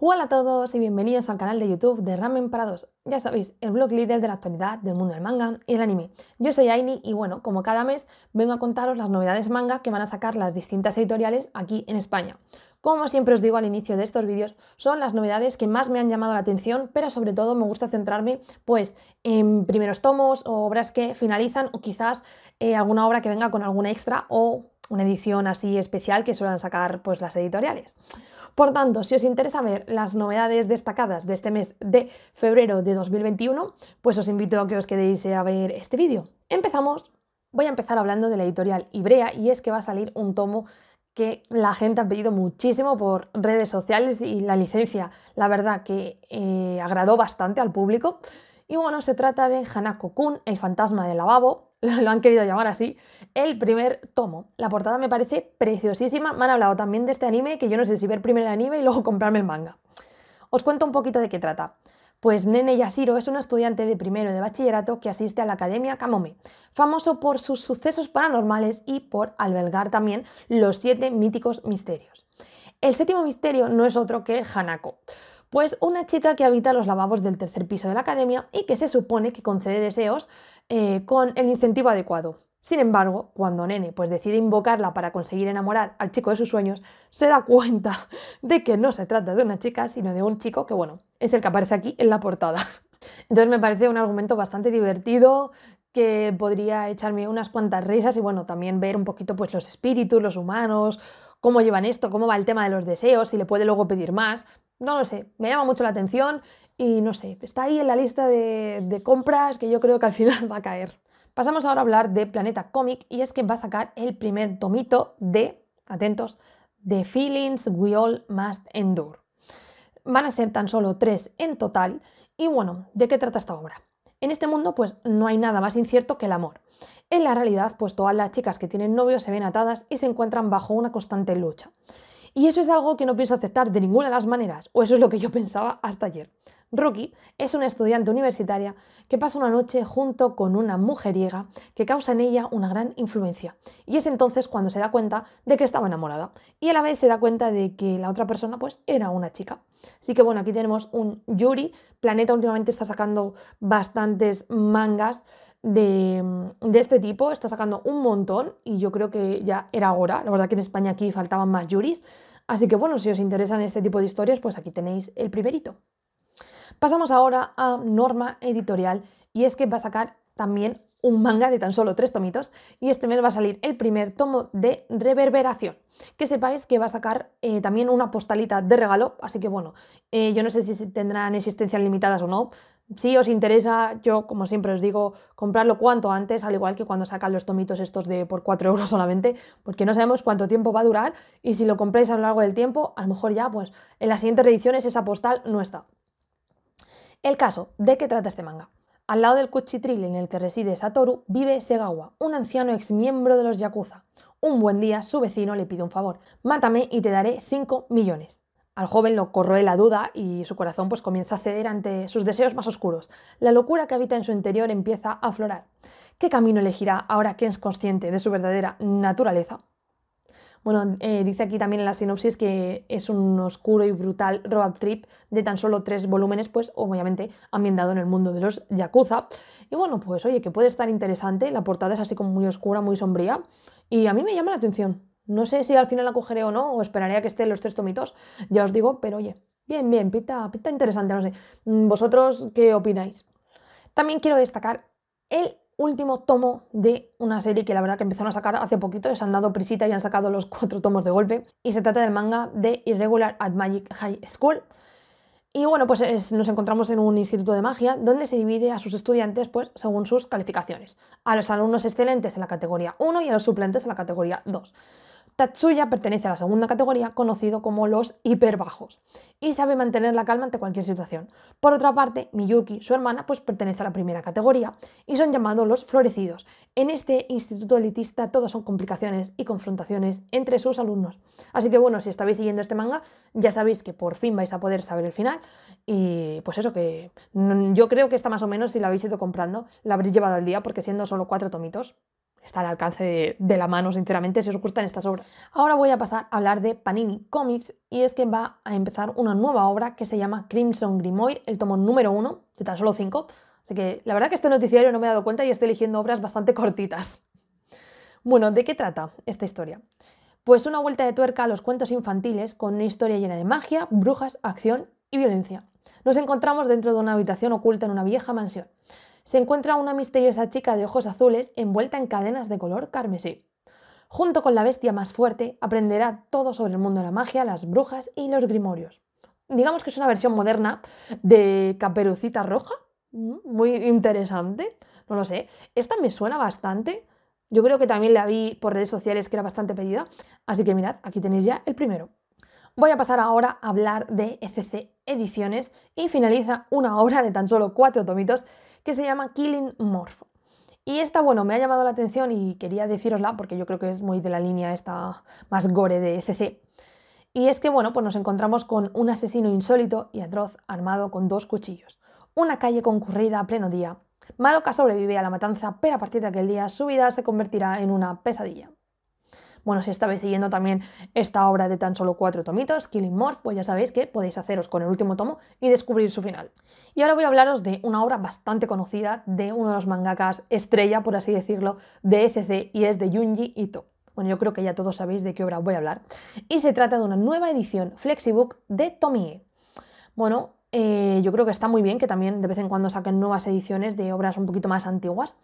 Hola a todos y bienvenidos al canal de YouTube de Ramen Parados. Ya sabéis, el blog líder de la actualidad del mundo del manga y el anime. Yo soy Aini y bueno, como cada mes vengo a contaros las novedades manga que van a sacar las distintas editoriales aquí en España. Como siempre os digo al inicio de estos vídeos, son las novedades que más me han llamado la atención, pero sobre todo me gusta centrarme pues en primeros tomos o obras que finalizan o quizás eh, alguna obra que venga con alguna extra o una edición así especial que suelen sacar pues las editoriales. Por tanto, si os interesa ver las novedades destacadas de este mes de febrero de 2021, pues os invito a que os quedéis a ver este vídeo. ¡Empezamos! Voy a empezar hablando de la editorial Ibrea y es que va a salir un tomo que la gente ha pedido muchísimo por redes sociales y la licencia, la verdad que eh, agradó bastante al público. Y bueno, se trata de Hanako Kun, el fantasma del lavabo, lo han querido llamar así, el primer tomo. La portada me parece preciosísima. Me han hablado también de este anime que yo no sé si ver primero el anime y luego comprarme el manga. Os cuento un poquito de qué trata. Pues Nene Yashiro es un estudiante de primero de bachillerato que asiste a la Academia Kamome, famoso por sus sucesos paranormales y por albergar también los siete míticos misterios. El séptimo misterio no es otro que Hanako, pues una chica que habita los lavabos del tercer piso de la academia y que se supone que concede deseos eh, con el incentivo adecuado. Sin embargo, cuando Nene pues, decide invocarla para conseguir enamorar al chico de sus sueños, se da cuenta de que no se trata de una chica, sino de un chico que, bueno, es el que aparece aquí en la portada. Entonces me parece un argumento bastante divertido, que podría echarme unas cuantas risas y bueno, también ver un poquito pues los espíritus, los humanos, cómo llevan esto, cómo va el tema de los deseos, si le puede luego pedir más no lo sé, me llama mucho la atención y no sé, está ahí en la lista de, compras que yo creo que al final va a caer. Pasamos ahora a hablar de Planeta Comic y es que va a sacar el primer tomito de, atentos, The Feelings We All Must Endure. Van a ser tan solo tres en total y bueno, ¿de qué trata esta obra? En este mundo pues no hay nada más incierto que el amor. En la realidad pues todas las chicas que tienen novios se ven atadas y se encuentran bajo una constante lucha. Y eso es algo que no pienso aceptar de ninguna de las maneras, o eso es lo que yo pensaba hasta ayer. Rocky es una estudiante universitaria que pasa una noche junto con una mujeriega que causa en ella una gran influencia. Y es entonces cuando se da cuenta de que estaba enamorada y a la vez se da cuenta de que la otra persona pues era una chica. Así que bueno, aquí tenemos un Yuri. Planeta últimamente está sacando bastantes mangas Mm, de, este tipo, está sacando un montón y yo creo que ya era hora. La verdad que en España aquí faltaban más juris. Así que bueno, si os interesan este tipo de historias, pues aquí tenéis el primerito. Pasamos ahora a Norma Editorial y es que va a sacar también un manga de tan solo tres tomitos y este mes va a salir el primer tomo de Reverberación. Que sepáis que va a sacar eh, también una postalita de regalo, así que bueno, eh, yo no sé si tendrán existencias limitadas o no, si os interesa, yo como siempre os digo, comprarlo cuanto antes, al igual que cuando sacan los tomitos estos de por 4 euros solamente, porque no sabemos cuánto tiempo va a durar y si lo compráis a lo largo del tiempo, a lo mejor ya pues en las siguientes ediciones esa postal no está. El caso, ¿de qué trata este manga? Al lado del cuchitril en el que reside Satoru vive Segawa, un anciano ex miembro de los Yakuza. Un buen día su vecino le pide un favor, mátame y te daré 5 millones. Al joven lo corroe la duda y su corazón pues comienza a ceder ante sus deseos más oscuros. La locura que habita en su interior empieza a aflorar. ¿Qué camino elegirá ahora que es consciente de su verdadera naturaleza? Bueno, eh, dice aquí también en la sinopsis que es un oscuro y brutal road trip de tan solo tres volúmenes, pues obviamente ambientado en el mundo de los Yakuza. Y bueno, pues oye, que puede estar interesante, la portada es así como muy oscura, muy sombría, y a mí me llama la atención. No sé si al final la cogeré o no, o esperaré a que estén los tres tomitos, ya os digo, pero oye, bien, bien, pita pita interesante, no sé. Mm, ¿Vosotros qué opináis? También quiero destacar el último tomo de una serie que la verdad que empezaron a sacar hace poquito, se han dado prisita y han sacado los cuatro tomos de golpe, y se trata del manga de Irregular at Magic High School. Y bueno, pues nos encontramos en un instituto de magia donde se divide a sus estudiantes pues, según sus calificaciones. A los alumnos excelentes en la categoría 1 y a los suplentes en la categoría 2. Tatsuya pertenece a la segunda categoría, conocido como los hiperbajos, y sabe mantener la calma ante cualquier situación. Por otra parte, Miyuki, su hermana, pues pertenece a la primera categoría y son llamados los florecidos. En este instituto elitista todo son complicaciones y confrontaciones entre sus alumnos. Así que bueno, si estabais siguiendo este manga, ya sabéis que por fin vais a poder saber el final y pues eso que yo creo que está más o menos si la habéis ido comprando, la habréis llevado al día porque siendo solo cuatro tomitos, está al alcance de, la mano, sinceramente, si os gustan estas obras. Ahora voy a pasar a hablar de Panini Comics y es que va a empezar una nueva obra que se llama Crimson Grimoire, el tomo número uno, de tan solo cinco. Así que la verdad que este noticiario no me he dado cuenta y estoy eligiendo obras bastante cortitas. Bueno, ¿de qué trata esta historia? Pues una vuelta de tuerca a los cuentos infantiles con una historia llena de magia, brujas, acción y violencia. Nos encontramos dentro de una habitación oculta en una vieja mansión se encuentra una misteriosa chica de ojos azules envuelta en cadenas de color carmesí. Junto con la bestia más fuerte, aprenderá todo sobre el mundo de la magia, las brujas y los grimorios. Digamos que es una versión moderna de Caperucita Roja, mm, muy interesante, no lo sé. Esta me suena bastante, yo creo que también la vi por redes sociales que era bastante pedida, así que mirad, aquí tenéis ya el primero. Voy a pasar ahora a hablar de FC e Ediciones y finaliza una obra de tan solo cuatro tomitos que se llama Killing Morph. Y esta, bueno, me ha llamado la atención y quería decirosla porque yo creo que es muy de la línea esta más gore de CC. Y es que, bueno, pues nos encontramos con un asesino insólito y atroz armado con dos cuchillos. Una calle concurrida a pleno día. Madoka sobrevive a la matanza, pero a partir de aquel día su vida se convertirá en una pesadilla. Bueno, si estabais siguiendo también esta obra de tan solo cuatro tomitos, Killing Morph, pues ya sabéis que podéis haceros con el último tomo y descubrir su final. Y ahora voy a hablaros de una obra bastante conocida de uno de los mangakas estrella, por así decirlo, de ECC y es de Yunji Ito. Bueno, yo creo que ya todos sabéis de qué obra voy a hablar. Y se trata de una nueva edición Flexibook de Tomie. Bueno, eh, yo creo que está muy bien que también de vez en cuando saquen nuevas ediciones de obras un poquito más antiguas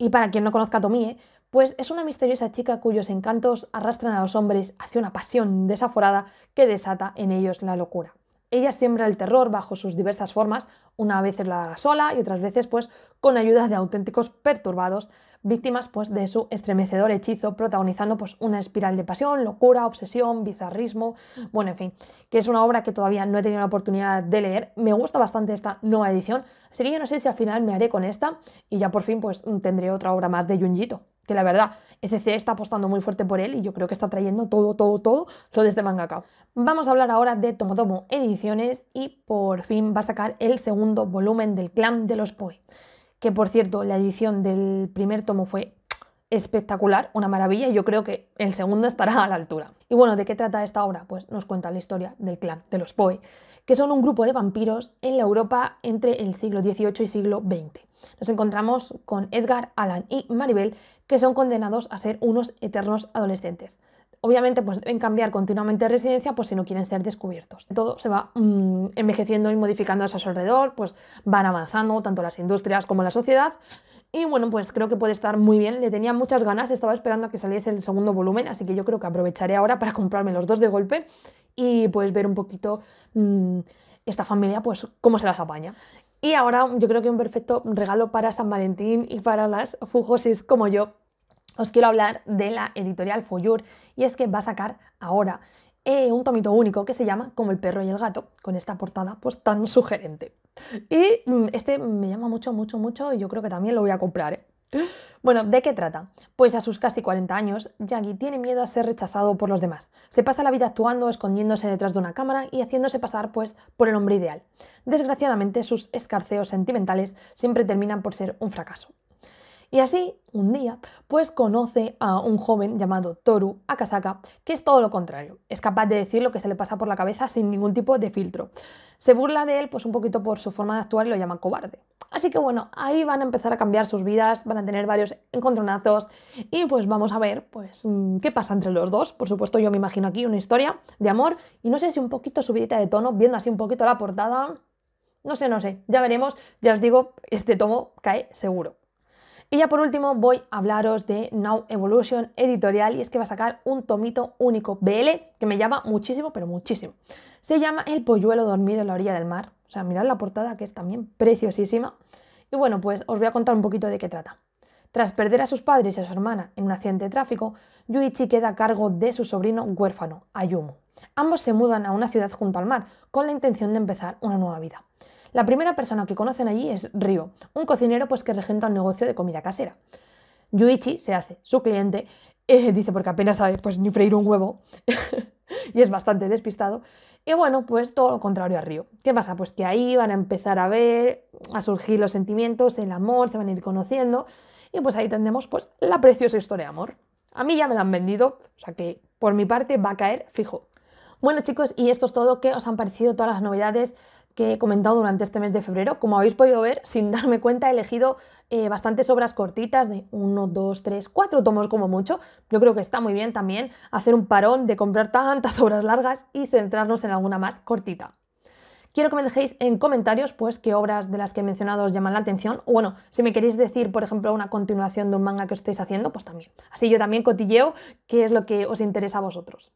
y para quien no conozca a Tomie, pues es una misteriosa chica cuyos encantos arrastran a los hombres hacia una pasión desaforada que desata en ellos la locura. Ella siembra el terror bajo sus diversas formas, una vez la la sola y otras veces pues con ayuda de auténticos perturbados, víctimas pues de su estremecedor hechizo, protagonizando pues una espiral de pasión, locura, obsesión, bizarrismo, bueno, en fin, que es una obra que todavía no he tenido la oportunidad de leer, me gusta bastante esta nueva edición, así que yo no sé si al final me haré con esta y ya por fin pues tendré otra obra más de Junjito que la verdad, ECC está apostando muy fuerte por él y yo creo que está trayendo todo, todo, todo lo de este mangaka. Vamos a hablar ahora de tomodomo Ediciones y por fin va a sacar el segundo volumen del Clan de los Poe. Que por cierto, la edición del primer tomo fue espectacular, una maravilla, y yo creo que el segundo estará a la altura. Y bueno, ¿de qué trata esta obra? Pues nos cuenta la historia del clan de los Poe, que son un grupo de vampiros en la Europa entre el siglo XVIII y siglo XX. Nos encontramos con Edgar, Alan y Maribel, que son condenados a ser unos eternos adolescentes. Obviamente, pues deben cambiar continuamente de residencia pues, si no quieren ser descubiertos. Todo se va mm, envejeciendo y modificando a su alrededor, pues van avanzando tanto las industrias como la sociedad. Y bueno, pues creo que puede estar muy bien. Le tenía muchas ganas, estaba esperando a que saliese el segundo volumen, así que yo creo que aprovecharé ahora para comprarme los dos de golpe y pues ver un poquito Mm, esta familia, pues, cómo se las apaña. Y ahora yo creo que un perfecto regalo para San Valentín y para las fujosis como yo, os quiero hablar de la editorial Foyur y es que va a sacar ahora eh, un tomito único que se llama Como el perro y el gato, con esta portada pues tan sugerente. Y mm, este me llama mucho, mucho, mucho y yo creo que también lo voy a comprar. Eh. Bueno, ¿de qué trata? Pues a sus casi 40 años, Yagi tiene miedo a ser rechazado por los demás. Se pasa la vida actuando, escondiéndose detrás de una cámara y haciéndose pasar, pues, por el hombre ideal. Desgraciadamente, sus escarceos sentimentales siempre terminan por ser un fracaso. Y así, un día, pues conoce a un joven llamado Toru Akasaka, que es todo lo contrario, es capaz de decir lo que se le pasa por la cabeza sin ningún tipo de filtro. Se burla de él pues un poquito por su forma de actuar y lo llama cobarde. Así que bueno, ahí van a empezar a cambiar sus vidas, van a tener varios encontronazos y pues vamos a ver pues mm, qué pasa entre los dos. Por supuesto, yo me imagino aquí una historia de amor y no sé si un poquito subidita de tono, viendo así un poquito la portada, no sé, no sé, ya veremos, ya os digo, este tomo cae seguro. Y ya por último voy a hablaros de Now Evolution Editorial y es que va a sacar un tomito único BL que me llama muchísimo, pero muchísimo. Se llama El polluelo dormido en la orilla del mar. O sea, mirad la portada que es también preciosísima. Y bueno, pues os voy a contar un poquito de qué trata. Tras perder a sus padres y a su hermana en un accidente de tráfico, Yuichi queda a cargo de su sobrino huérfano, Ayumu. Ambos se mudan a una ciudad junto al mar con la intención de empezar una nueva vida. La primera persona que conocen allí es Río un cocinero pues que regenta un negocio de comida casera. Yuichi se hace su cliente, eh, dice porque apenas sabe pues ni freír un huevo y es bastante despistado. Y bueno, pues todo lo contrario a Río ¿Qué pasa? Pues que ahí van a empezar a ver, a surgir los sentimientos, el amor, se van a ir conociendo y pues ahí tendremos pues la preciosa historia de amor. A mí ya me la han vendido, o sea que por mi parte va a caer fijo. Bueno chicos, y esto es todo. ¿Qué os han parecido todas las novedades? que he comentado durante este mes de febrero. Como habéis podido ver, sin darme cuenta, he elegido eh, bastantes obras cortitas de 1, 2, 3, 4 tomos como mucho. Yo creo que está muy bien también hacer un parón de comprar tantas obras largas y centrarnos en alguna más cortita. Quiero que me dejéis en comentarios pues qué obras de las que he mencionado os llaman la atención. O bueno, si me queréis decir, por ejemplo, una continuación de un manga que estéis haciendo, pues también. Así yo también cotilleo qué es lo que os interesa a vosotros.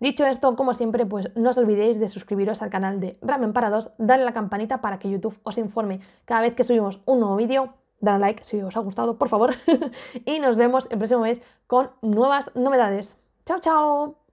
Dicho esto, como siempre, pues no os olvidéis de suscribiros al canal de Ramen para dos, darle a la campanita para que YouTube os informe cada vez que subimos un nuevo vídeo, darle a like si os ha gustado, por favor, y nos vemos el próximo mes con nuevas novedades. ¡Chao, chao!